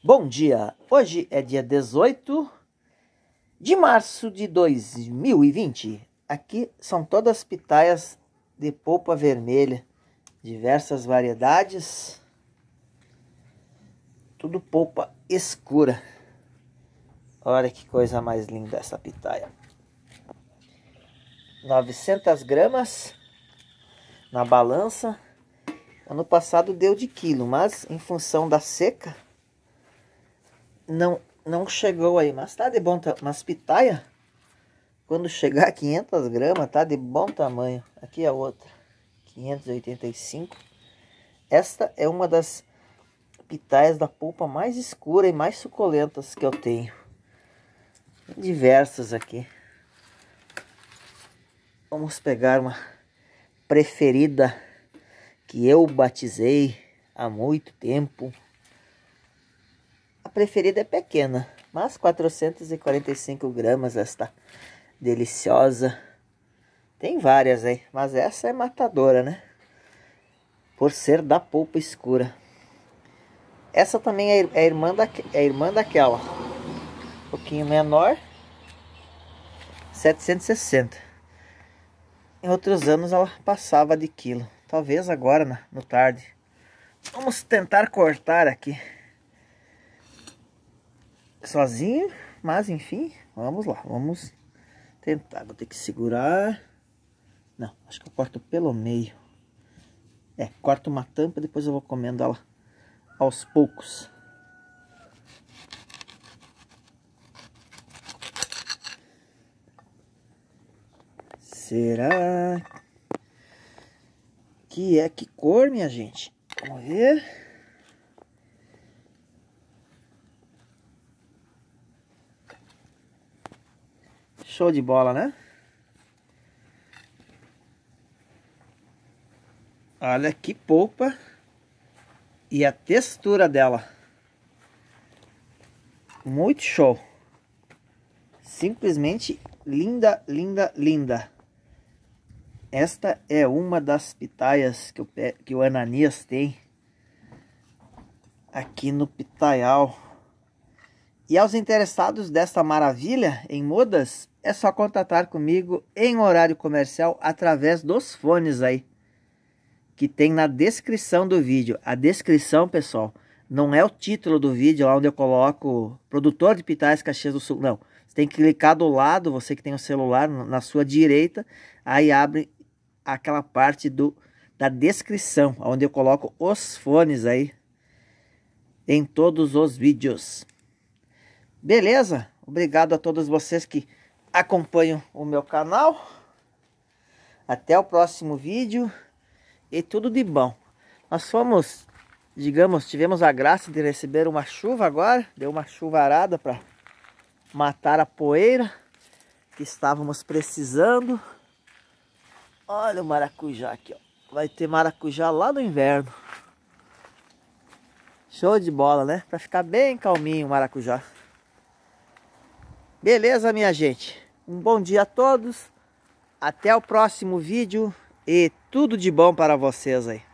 Bom dia! Hoje é dia 18 de março de 2020. Aqui são todas pitaias de polpa vermelha, diversas variedades, tudo polpa escura. Olha que coisa mais linda essa pitaia. 900 gramas na balança. Ano passado deu de quilo, mas em função da seca não, não chegou aí, mas tá de bom tamanho. Mas pitaia, quando chegar a 500 gramas, tá de bom tamanho. Aqui a é outra, 585. Esta é uma das pitaias da polpa mais escura e mais suculentas que eu tenho. Tem diversas aqui. Vamos pegar uma preferida que eu batizei há muito tempo. A preferida é pequena, mas 445 gramas esta deliciosa. Tem várias aí, mas essa é matadora, né? Por ser da polpa escura. Essa também é, é irmã, da, é irmã daquela. Um pouquinho menor. 760. Em outros anos ela passava de quilo. Talvez agora, no tarde. Vamos tentar cortar aqui sozinho, mas enfim, vamos lá, vamos tentar. Vou ter que segurar. Não, acho que eu corto pelo meio. É, corto uma tampa, e depois eu vou comendo ela aos poucos. Será que é que cor, minha gente? Vamos ver. Show de bola, né? Olha que polpa e a textura dela. Muito show. Simplesmente linda, linda, linda. Esta é uma das pitaias que o, que o Ananias tem aqui no Pitaial. E aos interessados desta maravilha em modas, é só contatar comigo em horário comercial através dos fones aí que tem na descrição do vídeo. A descrição, pessoal, não é o título do vídeo lá onde eu coloco produtor de pitais Caxias do Sul, não. Você tem que clicar do lado, você que tem o celular na sua direita, aí abre aquela parte do da descrição, onde eu coloco os fones aí em todos os vídeos. Beleza? Obrigado a todos vocês que acompanham o meu canal. Até o próximo vídeo e tudo de bom. Nós fomos, digamos, tivemos a graça de receber uma chuva agora. Deu uma chuvarada para matar a poeira que estávamos precisando. Olha o maracujá aqui, ó. Vai ter maracujá lá no inverno. Show de bola, né? Para ficar bem calminho o maracujá. Beleza, minha gente? Um bom dia a todos. Até o próximo vídeo e tudo de bom para vocês aí.